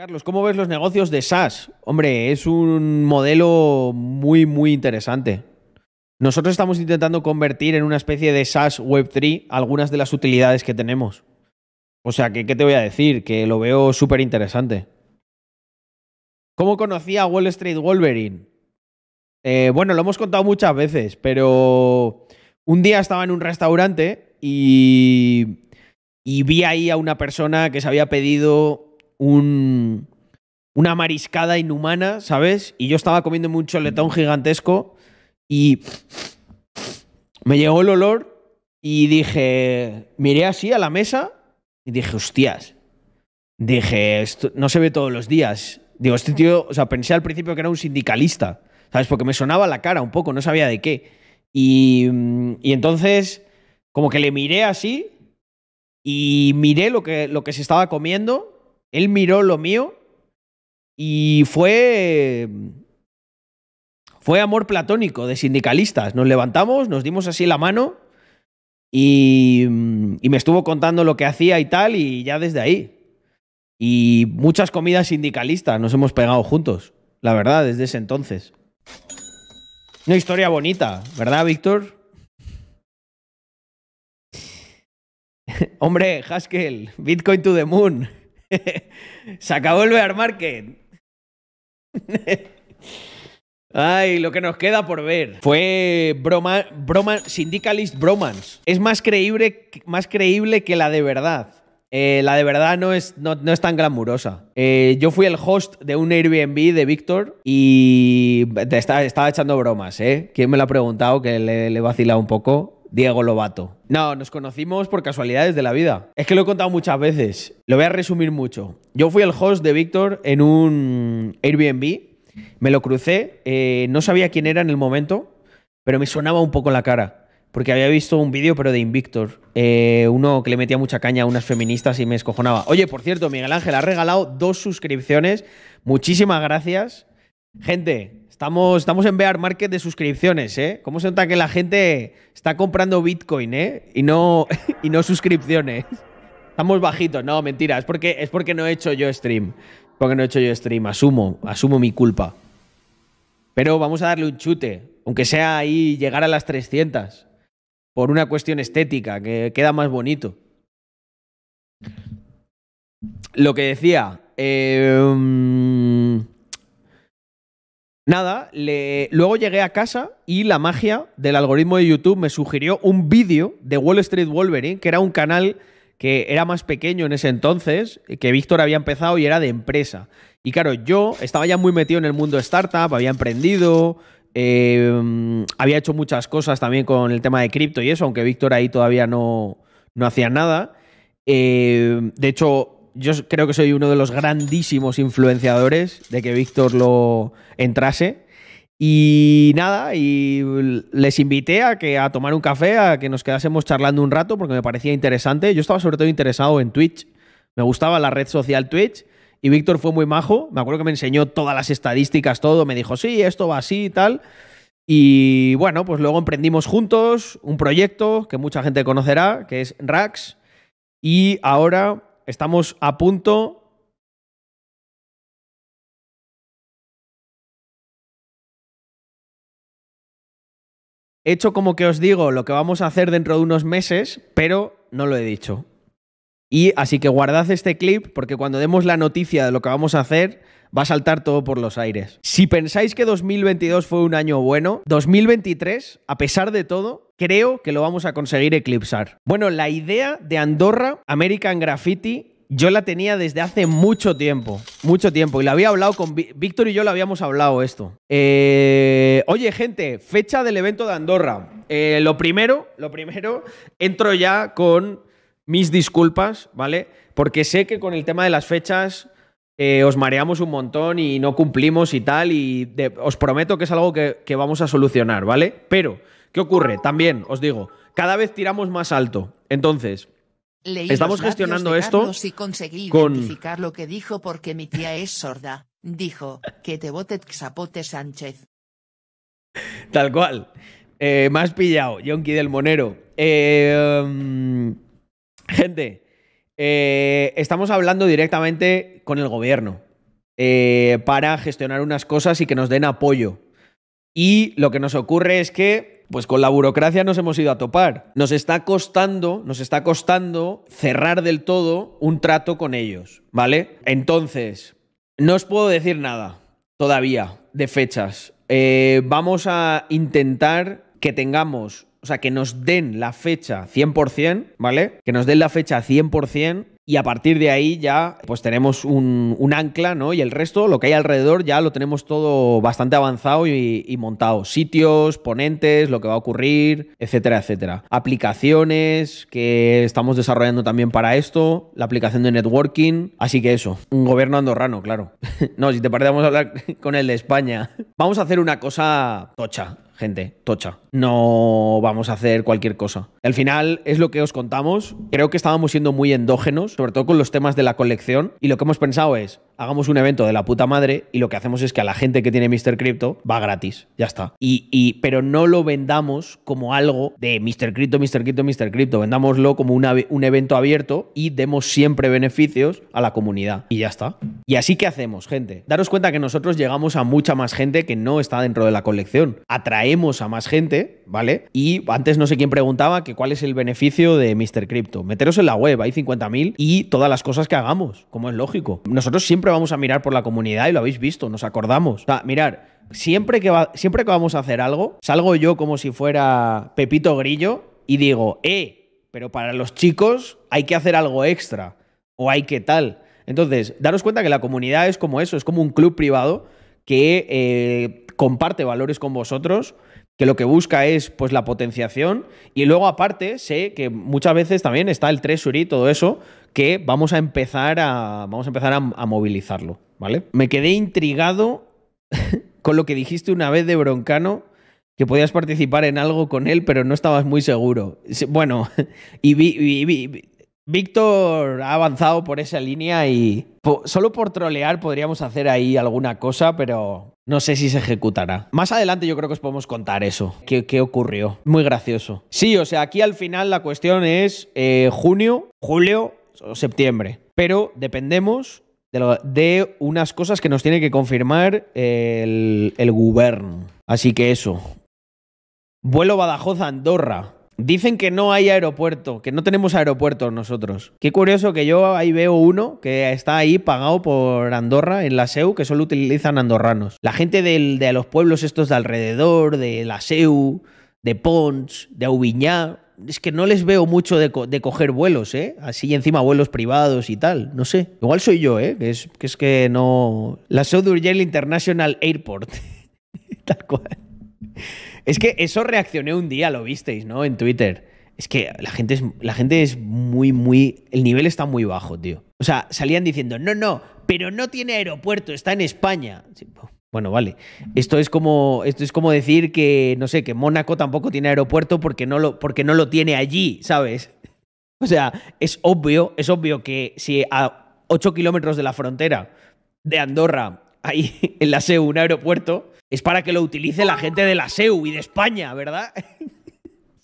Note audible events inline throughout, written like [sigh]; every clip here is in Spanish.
Carlos, ¿cómo ves los negocios de SaaS? Hombre, es un modelo muy, muy interesante. Nosotros estamos intentando convertir en una especie de SaaS Web3 algunas de las utilidades que tenemos. O sea, que, ¿qué te voy a decir? Que lo veo súper interesante. ¿Cómo conocí a Wall Street Wolverine? Eh, bueno, lo hemos contado muchas veces, pero un día estaba en un restaurante y, y vi ahí a una persona que se había pedido un, una mariscada inhumana, ¿sabes? Y yo estaba comiendo un choletón gigantesco y me llegó el olor y dije, miré así a la mesa y dije, hostias, dije, no se ve todos los días. Digo, este tío, o sea, pensé al principio que era un sindicalista, ¿sabes? Porque me sonaba la cara un poco, no sabía de qué. Y, mm, y entonces, como que le miré así y miré lo que, lo que se estaba comiendo él miró lo mío y fue. Fue amor platónico de sindicalistas. Nos levantamos, nos dimos así la mano y, y me estuvo contando lo que hacía y tal, y ya desde ahí. Y muchas comidas sindicalistas nos hemos pegado juntos, la verdad, desde ese entonces. Una historia bonita, ¿verdad, Víctor? [laughs] Hombre, Haskell, Bitcoin to the Moon. [laughs] Se acabó el bear market. Ay, lo que nos queda por ver. Fue broma, broma, Syndicalist Bromance. Es más creíble, más creíble que la de verdad. Eh, la de verdad no es, no, es tan glamurosa. Eh, yo fui el host de un Airbnb de Víctor y te estaba, echando bromas, ¿eh? ¿Quién me lo ha preguntado? Que le, le he vacilado un poco. Diego Lobato. No, nos conocimos por casualidades de la vida. Es que lo he contado muchas veces. Lo voy a resumir mucho. Yo fui el host de Víctor en un Airbnb. Me lo crucé. Eh, no sabía quién era en el momento, pero me sonaba un poco la cara. Porque había visto un vídeo, pero de Invictor. Eh, uno que le metía mucha caña a unas feministas y me escojonaba. Oye, por cierto, Miguel Ángel ha regalado dos suscripciones. Muchísimas gracias. Gente, estamos, estamos en bear market de suscripciones, ¿eh? ¿Cómo se nota que la gente está comprando Bitcoin, ¿eh? Y no, [laughs] y no suscripciones. Estamos bajitos, no, mentira, es porque, es porque no he hecho yo stream. Porque no he hecho yo stream, asumo, asumo mi culpa. Pero vamos a darle un chute, aunque sea ahí llegar a las 300, por una cuestión estética, que queda más bonito. Lo que decía, eh, Nada, luego llegué a casa y la magia del algoritmo de YouTube me sugirió un vídeo de Wall Street Wolverine, que era un canal que era más pequeño en ese entonces, que Víctor había empezado y era de empresa. Y claro, yo estaba ya muy metido en el mundo startup, había emprendido, eh, había hecho muchas cosas también con el tema de cripto y eso, aunque Víctor ahí todavía no, no hacía nada. Eh, de hecho, yo creo que soy uno de los grandísimos influenciadores de que Víctor lo entrase. Y nada, y les invité a que a tomar un café, a que nos quedásemos charlando un rato porque me parecía interesante. Yo estaba sobre todo interesado en Twitch. Me gustaba la red social Twitch y Víctor fue muy majo. Me acuerdo que me enseñó todas las estadísticas, todo, me dijo, "Sí, esto va así y tal." Y bueno, pues luego emprendimos juntos un proyecto que mucha gente conocerá, que es Rax, y ahora Estamos a punto He hecho como que os digo lo que vamos a hacer dentro de unos meses, pero no lo he dicho. Y así que guardad este clip porque cuando demos la noticia de lo que vamos a hacer, va a saltar todo por los aires. Si pensáis que 2022 fue un año bueno, 2023, a pesar de todo, creo que lo vamos a conseguir eclipsar. Bueno, la idea de Andorra, American Graffiti, yo la tenía desde hace mucho tiempo, mucho tiempo, y la había hablado con Víctor y yo lo habíamos hablado esto. Eh, oye, gente, fecha del evento de Andorra. Eh, lo primero, lo primero, entro ya con mis disculpas, ¿vale? Porque sé que con el tema de las fechas eh, os mareamos un montón y no cumplimos y tal, y os prometo que es algo que, vamos a solucionar, ¿vale? Pero, ¿qué ocurre? También os digo, cada vez tiramos más alto. Entonces, Estamos gestionando esto. con... lo que dijo porque mi tía es sorda. Dijo que te vote Xapote Sánchez. Tal cual. Eh, me pillado, Yonki del Monero. Eh, mm, Gente, eh, estamos hablando directamente con el gobierno eh, para gestionar unas cosas y que nos den apoyo. Y lo que nos ocurre es que, pues con la burocracia nos hemos ido a topar. Nos está costando, nos está costando cerrar del todo un trato con ellos, ¿vale? Entonces, no os puedo decir nada todavía de fechas. Eh, vamos a intentar que tengamos o sea, que nos den la fecha 100%, ¿vale? Que nos den la fecha 100% y a partir de ahí ya pues tenemos un, ancla, ¿no? Y el resto, lo que hay alrededor, ya lo tenemos todo bastante avanzado y, y, montado. Sitios, ponentes, lo que va a ocurrir, etcétera, etcétera. Aplicaciones que estamos desarrollando también para esto, la aplicación de networking. Así que eso, un gobierno andorrano, claro. [laughs] no, si te parece, vamos a hablar [laughs] con el de España. Vamos a hacer una cosa tocha gente, tocha. No vamos a hacer cualquier cosa. Al final es lo que os contamos. Creo que estábamos siendo muy endógenos, sobre todo con los temas de la colección. Y lo que hemos pensado es, hagamos un evento de la puta madre y lo que hacemos es que a la gente que tiene Mr. Crypto va gratis, ya está. Y, pero no lo vendamos como algo de Mr. Crypto, Mr. Crypto, Mr. Crypto, vendámoslo como un evento abierto y demos siempre beneficios a la comunidad y ya está. Y así que hacemos, gente. Daros cuenta que nosotros llegamos a mucha más gente que no está dentro de la colección. Atraemos a más gente, ¿vale? Y antes no sé quién preguntaba que cuál es el beneficio de Mr. Crypto. Meteros en la web, hay 50.000 y todas las cosas que hagamos, como es lógico. Nosotros siempre vamos a mirar por la comunidad y lo habéis visto, nos acordamos. O sea, mirar, siempre que, siempre que vamos a hacer algo, salgo yo como si fuera Pepito Grillo y digo, eh, pero para los chicos hay que hacer algo extra o hay que tal. Entonces, daros cuenta que la comunidad es como eso, es como un club privado que eh, comparte valores con vosotros, que lo que busca es pues la potenciación y luego aparte sé que muchas veces también está el treasury, todo eso, que vamos a empezar a, vamos a, empezar a, movilizarlo, ¿vale? Me quedé intrigado [laughs] con lo que dijiste una vez de Broncano que podías participar en algo con él, pero no estabas muy seguro. Bueno, [laughs] y, Víctor ha avanzado por esa línea y solo por trolear podríamos hacer ahí alguna cosa, pero no sé si se ejecutará. Más adelante yo creo que os podemos contar eso. ¿Qué, ocurrió? Muy gracioso. Sí, o sea, aquí al final la cuestión es eh, junio, julio o septiembre. Pero dependemos de, unas cosas que nos tiene que confirmar el, el gobierno. Así que eso. Vuelo Badajoz a Andorra. Dicen que no hay aeropuerto, que no tenemos aeropuerto nosotros. Qué curioso que yo ahí veo uno que está ahí pagado por Andorra en la SEU, que solo utilizan andorranos. La gente de los pueblos estos de alrededor, de la SEU, de Pons, de Aubiñá, es que no les veo mucho de, coger vuelos, ¿eh? Así encima vuelos privados y tal, no sé. Igual soy yo, ¿eh? Que es que, no... La SEU de International Airport, [laughs] tal cual. Es que eso reaccioné un día, lo visteis, ¿no? En Twitter. Es que la gente es, la gente es muy, muy. El nivel está muy bajo, tío. O sea, salían diciendo, no, no, pero no tiene aeropuerto, está en España. Bueno, vale. Esto es como, esto es como decir que, no sé, que Mónaco tampoco tiene aeropuerto porque no lo, porque no lo tiene allí, ¿sabes? O sea, es obvio, es obvio que si a 8 kilómetros de la frontera de Andorra hay [laughs] en la SEU un aeropuerto, es para que lo utilice la gente de la SEU y de España, ¿verdad?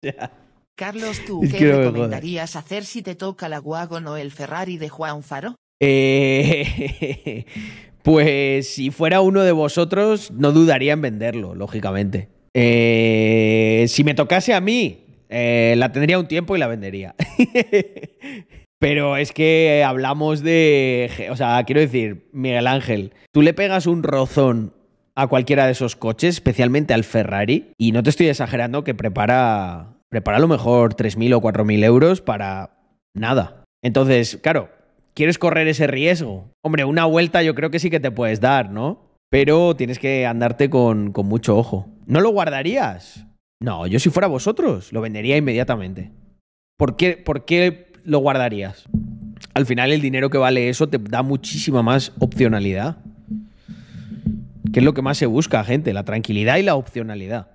[laughs] Carlos, ¿tú qué recomendarías hacer si te toca la Wagon o el Ferrari de Juan Faro? Eh, [laughs] pues si fuera uno de vosotros, no dudaría en venderlo, lógicamente. Eh, si me tocase a mí, eh, la tendría un tiempo y la vendería. [laughs] Pero es que hablamos de... O sea, quiero decir, Miguel Ángel, tú le pegas un rozón a cualquiera de esos coches, especialmente al Ferrari, y no te estoy exagerando que prepara, prepara a lo mejor 3.000 o 4.000 euros para nada. Entonces, claro, ¿quieres correr ese riesgo? Hombre, una vuelta yo creo que sí que te puedes dar, ¿no? Pero tienes que andarte con, mucho ojo. ¿No lo guardarías? No, yo si fuera vosotros, lo vendería inmediatamente. ¿Por qué, por qué lo guardarías? Al final el dinero que vale eso te da muchísima más opcionalidad. ¿Qué es lo que más se busca, gente, la tranquilidad y la opcionalidad.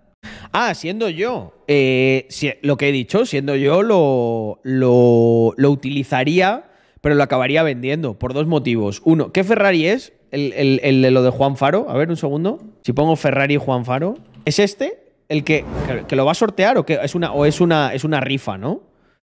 Ah, siendo yo, eh, lo que he dicho, siendo yo lo, lo, utilizaría, pero lo acabaría vendiendo por dos motivos. Uno, ¿qué Ferrari es? El, de lo de Juan Faro. A ver, un segundo. Si pongo Ferrari Juan Faro. ¿Es este? ¿El que, lo va a sortear o, que es, una, o es, una, es una rifa, no?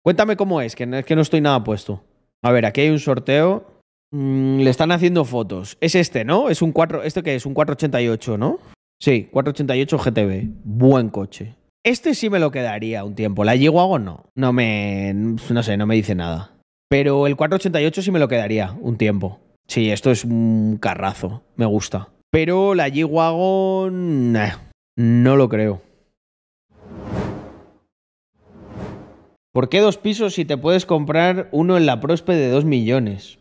Cuéntame cómo es, que, es que no estoy nada puesto. A ver, aquí hay un sorteo. Mm, le están haciendo fotos. Es este, ¿no? Es un 4. ¿Este que es? Un 488, ¿no? Sí, 488 GTB. Buen coche. Este sí me lo quedaría un tiempo. La G-Wagon no. No me. No sé, no me dice nada. Pero el 488 sí me lo quedaría un tiempo. Sí, esto es un carrazo. Me gusta. Pero la G-Wagon. no lo creo. ¿Por qué dos pisos si te puedes comprar uno en la Prospe de 2 millones?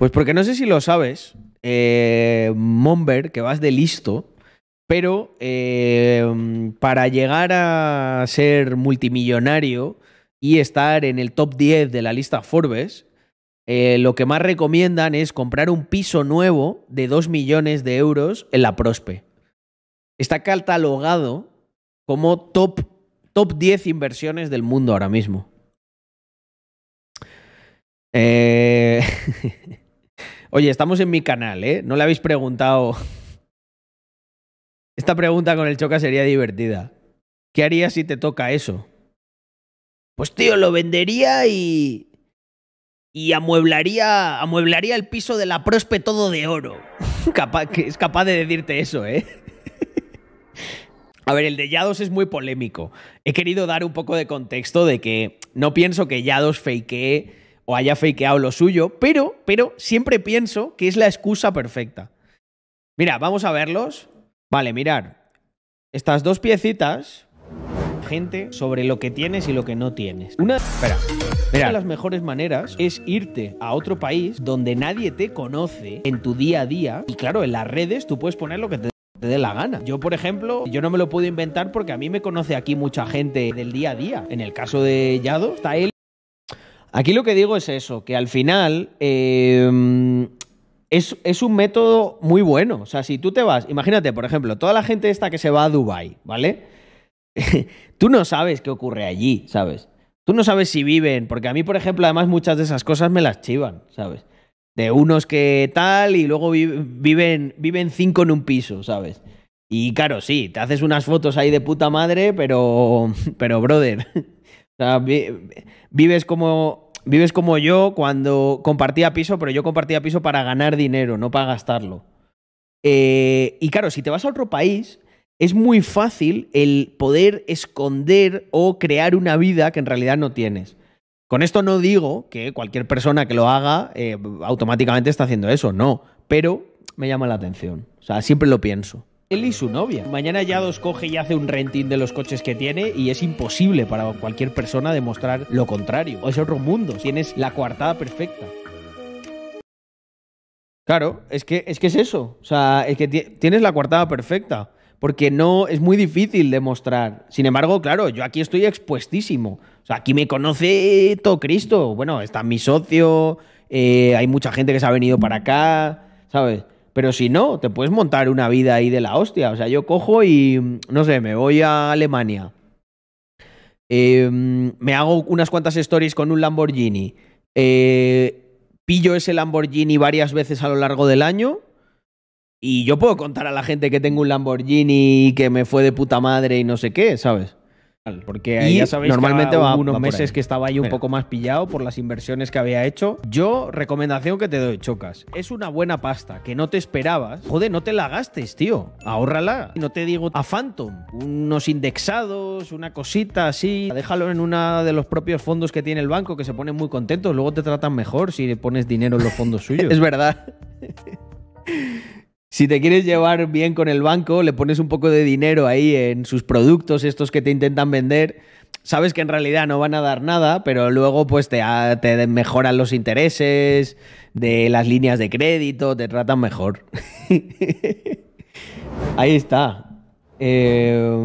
Pues porque no sé si lo sabes, eh, que vas de listo, pero em, para llegar a ser multimillonario y estar en el top 10 de la lista Forbes, eh, lo que más recomiendan es comprar un piso nuevo de 2 millones de euros en la Prospe. Está catalogado como top, top 10 inversiones del mundo ahora mismo. Eh... [laughs] Oye, estamos en mi canal, ¿eh? No le habéis preguntado. Esta pregunta con el choca sería divertida. ¿Qué harías si te toca eso? Pues tío, lo vendería y. Y amueblaría, amueblaría el piso de la prospe todo de oro. [laughs] capaz, que es capaz de decirte eso, ¿eh? A ver, el de Yados es muy polémico. He querido dar un poco de contexto de que no pienso que Yados fake o haya fakeado lo suyo, pero, pero siempre pienso que es la excusa perfecta. Mira, vamos a verlos. Vale, mirar. Estas dos piecitas, gente, sobre lo que tienes y lo que no tienes. Una, de las mejores maneras es irte a otro país donde nadie te conoce en tu día a día. Y claro, en las redes tú puedes poner lo que te te dé la gana. Yo, por ejemplo, yo no me lo puedo inventar porque a mí me conoce aquí mucha gente del día a día. En el caso de Yado, está él Aquí lo que digo es eso, que al final em, es, es, un método muy bueno. O sea, si tú te vas, imagínate, por ejemplo, toda la gente esta que se va a Dubai, ¿vale? [laughs] tú no sabes qué ocurre allí, ¿sabes? Tú no sabes si viven, porque a mí, por ejemplo, además muchas de esas cosas me las chivan, ¿sabes? De unos que tal y luego viven, viven cinco en un piso, ¿sabes? Y claro, sí, te haces unas fotos ahí de puta madre, pero, [laughs] pero brother. O sea, vives como. Vives como yo cuando compartía piso, pero yo compartía piso para ganar dinero, no para gastarlo. Eh, y claro, si te vas a otro país, es muy fácil el poder esconder o crear una vida que en realidad no tienes. Con esto no digo que cualquier persona que lo haga eh, automáticamente está haciendo eso, no, pero me llama la atención. O sea, siempre lo pienso. Él y su novia. Mañana ya dos coge y hace un renting de los coches que tiene y es imposible para cualquier persona demostrar lo contrario. Es otro mundo, tienes la coartada perfecta. Claro, es que es, que es eso. O sea, es que tienes la coartada perfecta. Porque no es muy difícil demostrar. Sin embargo, claro, yo aquí estoy expuestísimo. O sea, aquí me conoce todo Cristo. Bueno, está mi socio, eh, hay mucha gente que se ha venido para acá, ¿sabes? Pero si no, te puedes montar una vida ahí de la hostia. O sea, yo cojo y, no sé, me voy a Alemania. Em, me hago unas cuantas stories con un Lamborghini. Eh, pillo ese Lamborghini varias veces a lo largo del año. Y yo puedo contar a la gente que tengo un Lamborghini y que me fue de puta madre y no sé qué, ¿sabes? Porque ahí ya sabéis normalmente que va unos meses que estaba ahí un poco más pillado por las inversiones que había hecho. Yo, recomendación que te doy, chocas. Es una buena pasta que no te esperabas. Joder, no te la gastes, tío. Ahórrala. No te digo a Phantom. Unos indexados, una cosita así. Déjalo en uno de los propios fondos que tiene el banco que se ponen muy contentos. Luego te tratan mejor si le pones dinero en los fondos [laughs] suyos. es verdad. Si te quieres llevar bien con el banco, le pones un poco de dinero ahí en sus productos, estos que te intentan vender. Sabes que en realidad no van a dar nada, pero luego pues te, ah, mejoran los intereses de las líneas de crédito, te tratan mejor. [laughs] ahí está. Eh,